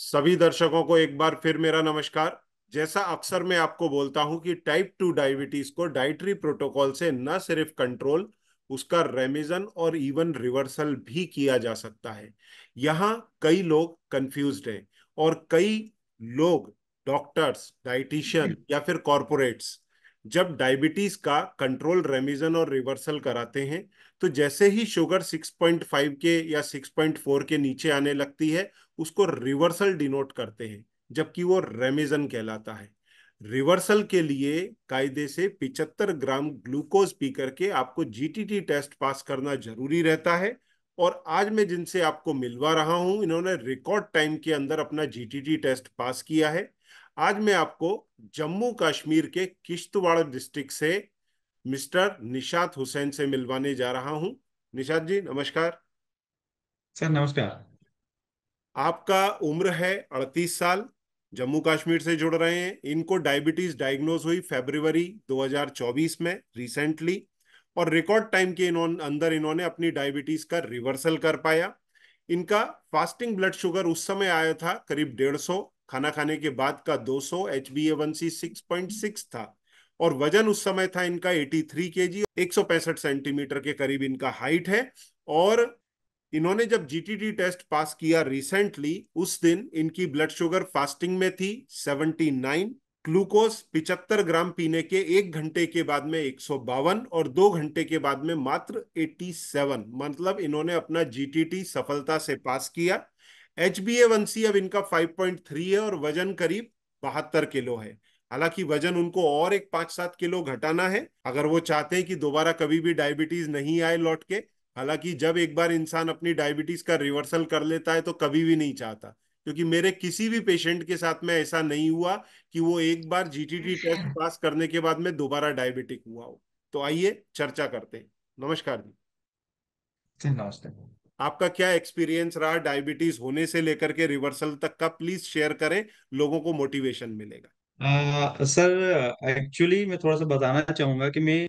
सभी दर्शकों को एक बार फिर मेरा नमस्कार जैसा अक्सर मैं आपको बोलता हूं कि टाइप टू डायबिटीज को डाइटरी प्रोटोकॉल से न सिर्फ कंट्रोल उसका रेमिजन और इवन रिवर्सल भी किया जा सकता है यहां कई लोग कंफ्यूज हैं और कई लोग डॉक्टर्स डाइटिशियन या फिर कॉरपोरेट्स जब डायबिटीज का कंट्रोल रेमिजन और रिवर्सल कराते हैं तो जैसे ही शुगर 6.5 के या 6.4 के नीचे आने लगती है उसको रिवर्सल डिनोट करते हैं जबकि वो रेमिजन कहलाता है रिवर्सल के लिए कायदे से 75 ग्राम ग्लूकोज पी करके आपको जीटीटी टेस्ट पास करना जरूरी रहता है और आज मैं जिनसे आपको मिलवा रहा हूं इन्होंने रिकॉर्ड टाइम के अंदर अपना जीटीटी टेस्ट पास किया है आज मैं आपको जम्मू कश्मीर के किश्तवाड़ डिस्ट्रिक्ट से मिस्टर निशात हुसैन से मिलवाने जा रहा हूं निशात जी नमस्कार सर नमस्कार आपका उम्र है 38 साल जम्मू कश्मीर से जुड़ रहे हैं इनको डायबिटीज डायग्नोज हुई फरवरी 2024 में रिसेंटली और रिकॉर्ड टाइम के इन्होंने अंदर इन्होंने अपनी डायबिटीज का रिवर्सल कर पाया इनका फास्टिंग ब्लड शुगर उस समय आया था करीब डेढ़ सौ खाना खाने के बाद का 200 H B A one C six point six था और वजन उस समय था इनका 83 थ्री के जी एक सेंटीमीटर के करीब इनका हाइट है और इन्होंने जब जीटीटी टेस्ट पास किया रिसेंटली उस दिन इनकी ब्लड शुगर फास्टिंग में थी 79 ग्लूकोज 75 ग्राम पीने के एक घंटे के बाद में एक और दो घंटे के बाद में मात्र 87 मतलब इन्होंने अपना जीटीटी सफलता से पास किया एच बी सी अब इनका 5.3 है और वजन करीब बहत्तर किलो है हालांकि वजन उनको और एक पांच सात किलो घटाना है अगर वो चाहते हैं कि दोबारा कभी भी डायबिटीज नहीं आए लौट के हालांकि जब एक बार इंसान अपनी डायबिटीज का रिवर्सल कर लेता है तो कभी भी नहीं चाहता क्योंकि मेरे किसी भी पेशेंट के साथ में ऐसा नहीं हुआ कि वो एक बार जीटीटी टेस्ट पास करने के बाद में दोबारा डायबिटिक हुआ हो तो आइए चर्चा करते हैं नमस्कार जी नमस्ते आपका क्या एक्सपीरियंस रहा डायबिटीज होने से लेकर के रिवर्सल तक का प्लीज शेयर करें लोगों को मोटिवेशन मिलेगा आ, सर एक्चुअली मैं थोड़ा सा बताना चाहूंगा कि मैं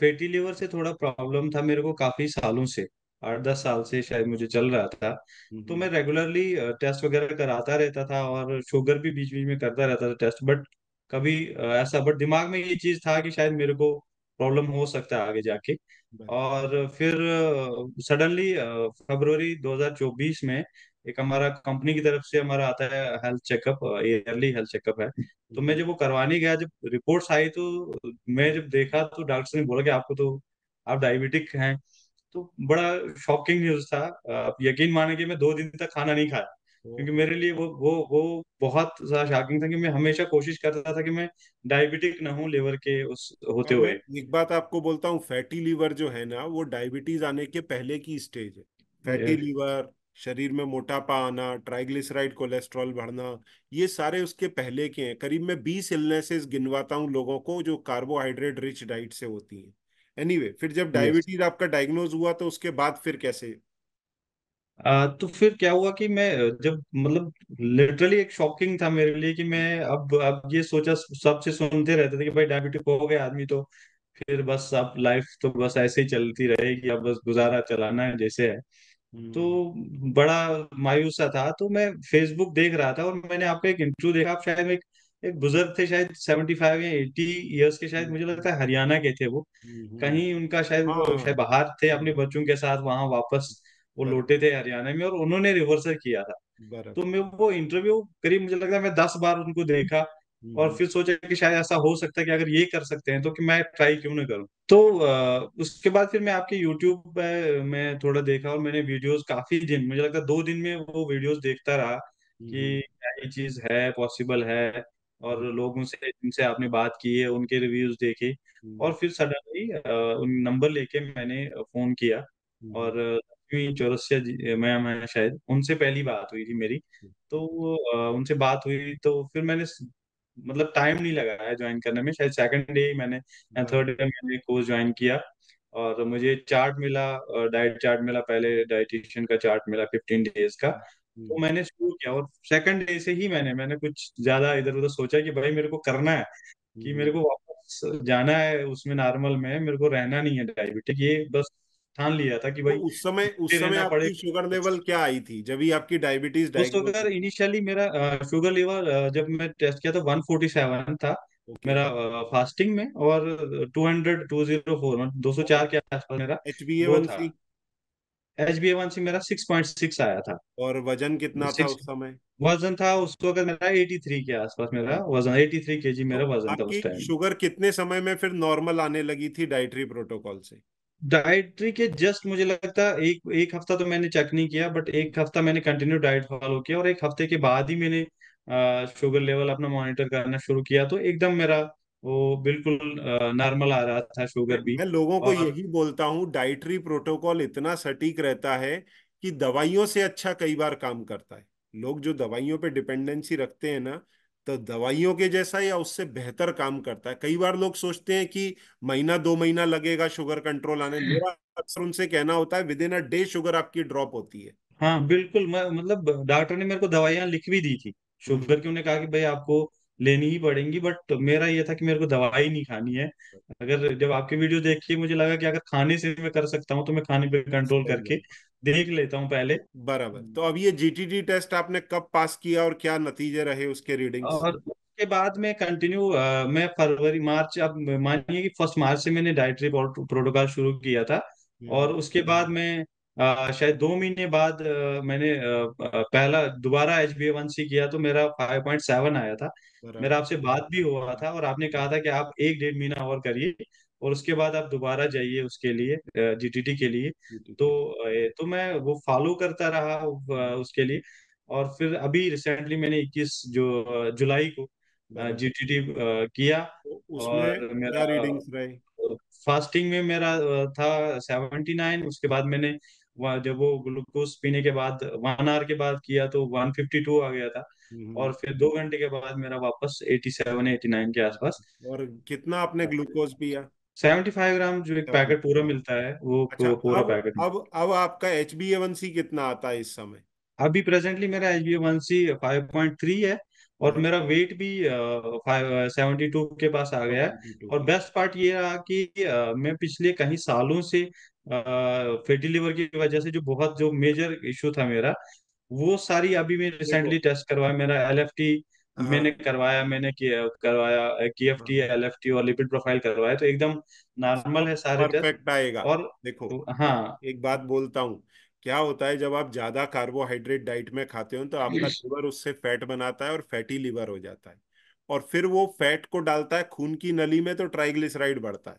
फैटी लिवर से थोड़ा प्रॉब्लम था मेरे को काफी सालों से आठ दस साल से शायद मुझे चल रहा था हम्म, तो हम्म। मैं रेगुलरली टेस्ट वगैरह कराता रहता था और शुगर भी बीच बीच में करता रहता था टेस्ट बट कभी ऐसा बट दिमाग में ये चीज था कि शायद मेरे को प्रॉब्लम हो सकता है आगे जाके और फिर सडनली फरवरी 2024 में एक हमारा कंपनी की तरफ से हमारा आता है health checkup yearly health checkup है तो मैं जब वो करवाने गया जब रिपोर्ट्स आई तो मैं जब देखा तो डॉक्टर ने बोला कि आपको तो आप डायबिटिक हैं तो बड़ा शॉकिंग न्यूज था आप यकीन मानेंगे मैं दो दिन तक खाना नहीं खाया क्योंकि मेरे लिए वो वो वो बहुत ज्यादा शॉकिंग था कि मैं हमेशा कोशिश करता था कि मैं डायबिटिक ना हूं लिवर के उस होते हुए एक बात आपको बोलता हूँ फैटी लीवर जो है ना वो डायबिटीज आने के पहले की स्टेज है फैटी लीवर शरीर में मोटापा आना ट्राइग्लिसराइड कोलेस्ट्रॉल बढ़ना ये सारे उसके पहले के हैं करीब मैं बीस इलनेसेस गिनवाता हूँ लोगों को जो कार्बोहाइड्रेट रिच डाइट से होती हैं एनीवे anyway, फिर जब डायबिटीज आपका डायग्नोज हुआ तो उसके बाद फिर कैसे तो फिर क्या हुआ कि मैं जब मतलब लिटरली एक शॉकिंग था मेरे लिए कि मैं अब अब ये सोचा सबसे सुनते रहते थे कि भाई डायबिटिक हो गया आदमी तो फिर बस अब लाइफ तो बस ऐसे ही चलती रहेगी अब बस गुजारा चलाना है जैसे है तो हम्म, तो बड़ा मायूस सा था तो मैं फेसबुक देख रहा था और मैंने आपका एक इंटरव्यू देखा आप शायद एक एक बुजुर्ग थे शायद सेवेंटी फाइव या एटी ईयर्स के शायद मुझे लगता है हरियाणा के थे वो हम्म, हम्म। कहीं उनका शायद वो हाँ। शायद हाँ बाहर थे अपने बच्चों के साथ वहां वापस वो लौटे थे हरियाणा में और उन्होंने रिवर्सल किया था तो मैं वो इंटरव्यू करीब मुझे लगता है मैं दस बार उनको देखा और हम्म। फिर सोचा कि शायद ऐसा हो सकता है कि अगर ये कर सकते हैं तो कि मैं ट्राई क्यों ना करूं तो उसके बाद फिर मैं आपके यूट्यूब पे मैं थोड़ा देखा और मैंने वीडियोस काफी दिन मुझे लगता है दो दिन में वो वीडियोस देखता रहा कि हम्म। क्या ये चीज है पॉसिबल है और लोगों से जिनसे आपने बात की है उनके रिव्यूज देखे हम्म। और फिर सडनली नंबर लेके मैंने फोन किया और हुई चौरसिया मैम है शायद उनसे पहली बात हुई थी मेरी तो उनसे बात हुई तो फिर मैंने मतलब टाइम नहीं लगा है ज्वाइन करने में शायद सेकंड डे ही मैंने या थर्ड हम्म। डे मैंने कोर्स ज्वाइन किया और मुझे चार्ट मिला डाइट चार्ट मिला पहले डाइटिशियन का चार्ट मिला फिफ्टीन डेज का तो हम्म। मैंने शुरू किया और सेकंड डे से ही मैंने मैंने कुछ ज्यादा इधर उधर सोचा कि भाई मेरे को करना है कि मेरे हम्म। को वापस जाना है उसमें नॉर्मल में मेरे को रहना नहीं है डायबिटिक ये बस ठान लिया था कि तो भाई तो उस समय उस समय आपकी शुगर लेवल क्या आई थी जब ही आपकी डायबिटीज शुगर इनिशियली मेरा शुगर लेवल जब मैं टेस्ट किया था 147 था okay. मेरा फास्टिंग में और 200 204 चार के आसपास मेरा एच बी एन सी मेरा 6.6 आया था और वजन कितना 6, था उस समय वजन था उसको अगर मेरा 83 के आसपास मेरा वजन 83 केजी मेरा तो वजन था उस टाइम शुगर कितने समय में फिर नॉर्मल आने लगी थी डाइटरी प्रोटोकॉल से डाइटरी के जस्ट मुझे लगता है एक एक हफ्ता तो मैंने चेक नहीं किया बट एक हफ्ता मैंने कंटिन्यू डाइट फॉलो किया और एक हफ्ते के बाद ही मैंने शुगर लेवल अपना मॉनिटर करना शुरू किया तो एकदम मेरा वो बिल्कुल नॉर्मल आ रहा था शुगर भी मैं लोगों को और... यही बोलता हूँ डाइटरी प्रोटोकॉल इतना सटीक रहता है कि दवाइयों से अच्छा कई बार काम करता है लोग जो दवाइयों पे डिपेंडेंसी रखते हैं ना तो दवाइयों के जैसा या उससे बेहतर काम करता है कई बार लोग सोचते हैं कि महीना दो महीना लगेगा शुगर कंट्रोल आने मेरा अक्सर उनसे कहना होता है within a day sugar आपकी ड्रॉप होती है हाँ बिल्कुल मतलब डॉक्टर ने मेरे को दवाइयां लिख भी दी थी शुगर की उन्होंने कहा कि भाई आपको लेनी ही पड़ेंगी बट मेरा ये था कि मेरे को दवाई नहीं खानी है अगर जब आपकी वीडियो देख के मुझे लगा कि अगर खाने से मैं कर सकता हूँ तो मैं खाने पे कंट्रोल करके देख लेता हूँ पहले बराबर तो अब ये जीटीडी टेस्ट आपने कब पास किया और क्या नतीजे रहे उसके रीडिंग और उसके बाद में कंटिन्यू मैं फरवरी मार्च अब मानिए कि फर्स्ट मार्च से मैंने डायट्री प्रोटोकॉल शुरू किया था हम्म। और उसके बाद में शायद दो महीने बाद मैंने पहला दोबारा एच बी वन सी किया तो मेरा फाइव पॉइंट सेवन आया था मेरा आपसे बात भी हुआ था और आपने कहा था कि आप एक डेढ़ महीना और करिए और उसके बाद आप दोबारा जाइए उसके लिए जीटीटी के लिए तो तो मैं वो फॉलो करता रहा उसके लिए और फिर अभी रिसेंटली मैंने 21 जो जुलाई को जीटीटी हम्म। किया तो और मेरा रीडिंग्स रहे फास्टिंग में मेरा था 79 उसके बाद मैंने जब वो ग्लूकोज पीने के बाद वन आवर के बाद किया तो 152 आ गया था हम्म। और फिर दो घंटे के बाद मेरा वापस 87 89 के आसपास और कितना आपने ग्लूकोज हाँ। पिया सेवेंटी फाइव ग्राम जो एक तो पैकेट पूरा मिलता है वो अच्छा, पूरा अब, पैकेट अब अब आपका एच बी ए सी कितना आता है इस समय अभी प्रेजेंटली मेरा H B A one C five point three है और मेरा वेट भी सेवेंटी टू के पास आ गया है और बेस्ट पार्ट ये रहा कि मैं पिछले कहीं सालों से फैटी लिवर की वजह से जो बहुत जो मेजर इशू था मेरा वो सारी अभी मैं रिसेंटली टेस्ट करवाया मेरा एल एफ टी हाँ मैंने करवाया मैंने किया करवाया एल एफ टी और लिपिड प्रोफाइल करवाया तो एकदम नॉर्मल है सारे टेस्ट परफेक्ट आएगा और देखो हाँ एक बात बोलता हूँ क्या होता है जब आप ज्यादा कार्बोहाइड्रेट डाइट में खाते हो तो आपका लिवर उससे फैट बनाता है और फैटी लिवर हो जाता है और फिर वो फैट को डालता है खून की नली में तो ट्राइग्लिसराइड बढ़ता है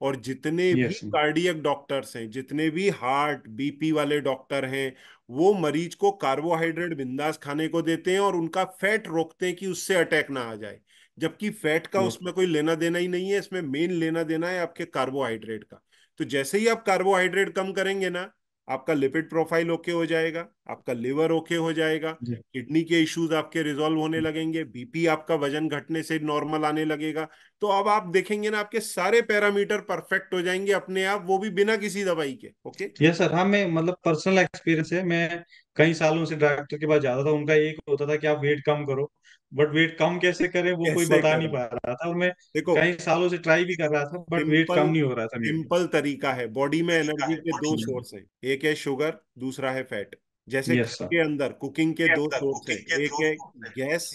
और जितने yes. भी कार्डियक डॉक्टर्स हैं जितने भी हार्ट बीपी वाले डॉक्टर हैं वो मरीज को कार्बोहाइड्रेट बिंदास खाने को देते हैं और उनका फैट रोकते हैं कि उससे अटैक ना आ जाए जबकि फैट का yes. उसमें कोई लेना देना ही नहीं है इसमें मेन लेना देना है आपके कार्बोहाइड्रेट का तो जैसे ही आप कार्बोहाइड्रेट कम करेंगे ना आपका लिपिड प्रोफाइल ओके हो जाएगा आपका लिवर ओके हो जाएगा किडनी के इश्यूज आपके रिजोल्व होने लगेंगे बीपी आपका वजन घटने से नॉर्मल आने लगेगा तो अब आप देखेंगे ना आपके सारे पैरामीटर परफेक्ट हो जाएंगे अपने आप वो भी बिना किसी दवाई के ओके यस सर हाँ मैं मतलब पर्सनल एक्सपीरियंस है मैं कई सालों से डॉक्टर के पास जाता था उनका एक होता था कि आप वेट कम करो बट वेट कम कैसे करें वो कैसे कोई बता नहीं पा रहा था और मैं देखो कई सालों से ट्राई भी कर रहा था बट वेट कम नहीं हो रहा था सिंपल तरीका है बॉडी में एनर्जी के दो सोर्स है एक है शुगर दूसरा है फैट जैसे yes, के अंदर कुकिंग के yes, दो सोर्स है एक है गैस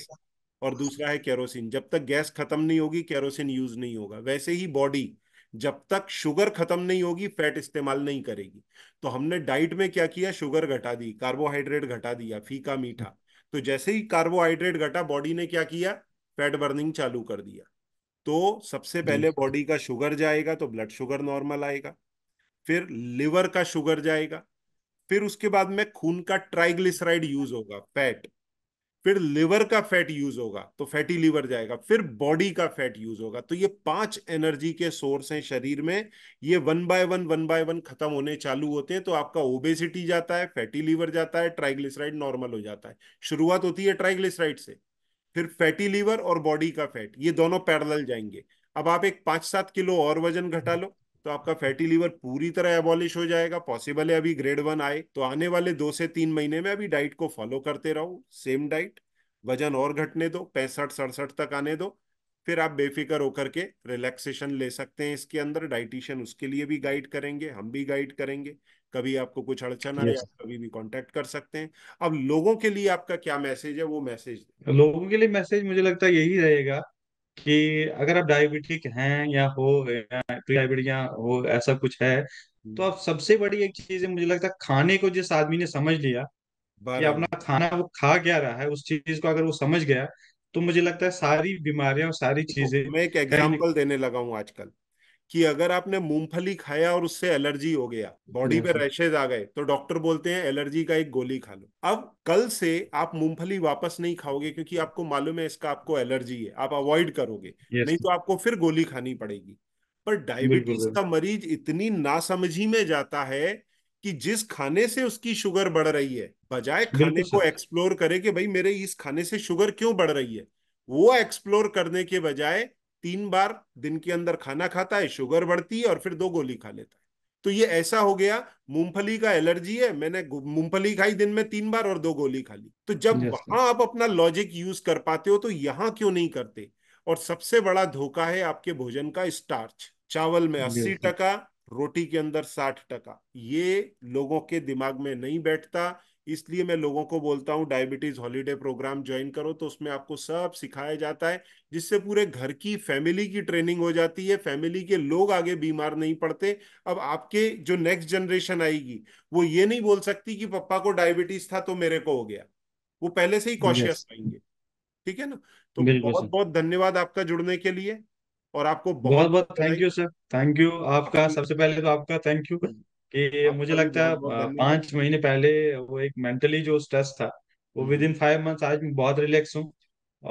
और दूसरा है केरोसिन जब तक गैस खत्म नहीं होगी केरोसिन यूज नहीं होगा वैसे ही बॉडी जब तक शुगर खत्म नहीं होगी फैट इस्तेमाल नहीं करेगी तो हमने डाइट में क्या किया शुगर घटा दी कार्बोहाइड्रेट घटा दिया फीका मीठा तो जैसे ही कार्बोहाइड्रेट घटा बॉडी ने क्या किया फैट बर्निंग चालू कर दिया तो सबसे पहले बॉडी का शुगर जाएगा तो ब्लड शुगर नॉर्मल आएगा फिर लिवर का शुगर जाएगा फिर उसके बाद में खून का ट्राइग्लिसराइड यूज होगा फैट फिर लिवर का फैट यूज होगा तो फैटी लिवर जाएगा फिर बॉडी का फैट यूज होगा तो ये पांच एनर्जी के सोर्स हैं शरीर में ये one by one one by one खत्म होने चालू होते हैं तो आपका ओबेसिटी जाता है फैटी लिवर जाता है ट्राइग्लिसराइड नॉर्मल हो जाता है शुरुआत होती है ट्राइग्लिसराइड से फिर फैटी लीवर और बॉडी का फैट ये दोनों पैरल जाएंगे अब आप एक पांच सात किलो और वजन घटा लो तो आपका फैटी लीवर पूरी तरह एबॉलिश हो जाएगा पॉसिबल है अभी ग्रेड वन आए तो आने वाले दो से तीन महीने में अभी डाइट को फॉलो करते रहो सेम डाइट वजन और घटने दो पैंसठ सड़सठ तक आने दो फिर आप बेफिक्र होकर के रिलैक्सेशन ले सकते हैं इसके अंदर डाइटिशियन उसके लिए भी गाइड करेंगे हम भी गाइड करेंगे कभी आपको कुछ अड़चन आए आप कभी भी कांटेक्ट कर सकते हैं अब लोगों के लिए आपका क्या मैसेज है वो मैसेज लोगों के लिए मैसेज मुझे लगता है यही रहेगा कि अगर आप डायबिटिक हैं या हो डायबिटिक या हो ऐसा कुछ है तो हम्म। आप सबसे बड़ी एक चीज है मुझे लगता है खाने को जिस आदमी ने समझ लिया कि अपना खाना वो खा क्या रहा है उस चीज को अगर वो समझ गया तो मुझे लगता है सारी बीमारियां और सारी चीजें मैं एक एग्जांपल देने लगा हूँ आजकल कि अगर आपने मूंगफली खाया और उससे एलर्जी हो गया बॉडी पे रैशेज आ गए तो डॉक्टर बोलते हैं एलर्जी का एक गोली खा लो अब कल से आप मूंगफली वापस नहीं खाओगे क्योंकि आपको मालूम है इसका आपको एलर्जी है आप अवॉइड करोगे नहीं तो आपको फिर गोली खानी पड़ेगी पर डायबिटीज का मरीज इतनी नासमझी में जाता है कि जिस खाने से उसकी शुगर बढ़ रही है बजाय खाने को एक्सप्लोर करे कि भाई मेरे इस खाने से शुगर क्यों बढ़ रही है वो एक्सप्लोर करने के बजाय तीन बार दिन के अंदर खाना खाता है शुगर बढ़ती है और फिर दो गोली खा लेता है तो ये ऐसा हो गया मूंगफली का एलर्जी है मैंने मूंगफली खाई दिन में तीन बार और दो गोली खा ली तो जब वहां आप अपना लॉजिक यूज कर पाते हो तो यहाँ क्यों नहीं करते और सबसे बड़ा धोखा है आपके भोजन का स्टार्च चावल में अस्सी टका रोटी के अंदर साठ टका ये लोगों के दिमाग में नहीं बैठता इसलिए मैं लोगों को बोलता हूँ डायबिटीज हॉलीडे प्रोग्राम ज्वाइन करो तो उसमें आपको सब सिखाया जाता है जिससे पूरे घर की फैमिली की ट्रेनिंग हो जाती है फैमिली के लोग आगे बीमार नहीं पड़ते अब आपके जो नेक्स्ट जनरेशन आएगी वो ये नहीं बोल सकती कि पप्पा को डायबिटीज था तो मेरे को हो गया वो पहले से ही कॉशियस आएंगे ठीक है ना तो बहुत बहुत धन्यवाद आपका जुड़ने के लिए और आपको बहुत बहुत thank you sir thank you आपका सबसे पहले तो आपका थैंक यू कि मुझे लगता है पांच महीने पहले वो एक मेंटली जो स्ट्रेस था वो विद इन फाइव मंथ आज मैं बहुत रिलैक्स हूँ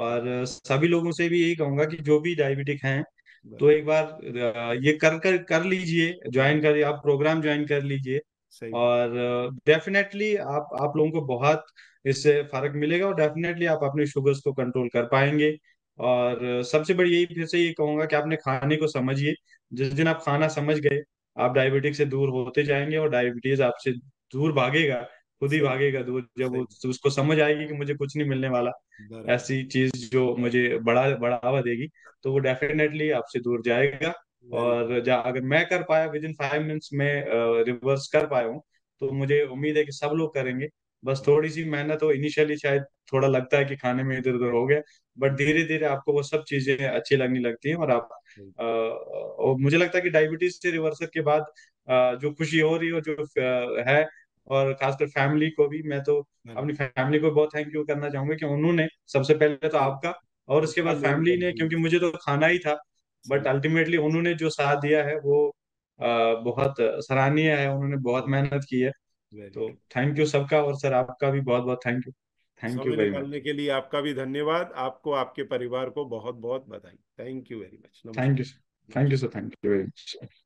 और सभी लोगों से भी यही कहूंगा कि जो भी डायबिटिक हैं तो एक बार ये कर कर कर लीजिए ज्वाइन कर आप प्रोग्राम ज्वाइन कर लीजिए और डेफिनेटली आप आप लोगों को बहुत इससे फर्क मिलेगा और डेफिनेटली आप अपने शुगर्स को कंट्रोल कर पाएंगे और सबसे बड़ी यही फिर से ये कहूंगा कि आपने खाने को समझिए जिस दिन आप खाना समझ गए आप डायबिटीज से दूर होते जाएंगे और डायबिटीज आपसे दूर भागेगा खुद ही भागेगा दूर जब उसको समझ आएगी कि मुझे कुछ नहीं मिलने वाला ऐसी चीज जो मुझे बड़ा बढ़ावा देगी तो वो डेफिनेटली आपसे दूर जाएगा और जा अगर मैं कर पाया विद इन फाइव मिनट्स में रिवर्स कर पाया हूँ तो मुझे उम्मीद है कि सब लोग करेंगे बस थोड़ी सी मेहनत हो इनिशियली शायद थोड़ा लगता है कि खाने में इधर उधर हो गया बट धीरे धीरे आपको वो सब चीजें अच्छी लगने लगती हैं और आप आ, हम्म। और मुझे लगता है कि डायबिटीज से रिवर्सल के बाद आ, जो खुशी हो रही हो जो है और खासकर फैमिली को भी मैं तो हाँ। अपनी फैमिली को बहुत थैंक यू करना चाहूंगा कि उन्होंने सबसे पहले तो आपका और उसके बाद फैमिली ने क्योंकि मुझे तो खाना ही था बट अल्टीमेटली हाँ। उन्होंने जो साथ दिया है वो आ, बहुत सराहनीय है उन्होंने बहुत मेहनत की है तो थैंक यू सबका और सर आपका भी बहुत बहुत thank you thank you very much के लिए आपका भी धन्यवाद आपको आपके परिवार को बहुत बहुत बधाई thank you very much thank you thank you sir thank you very much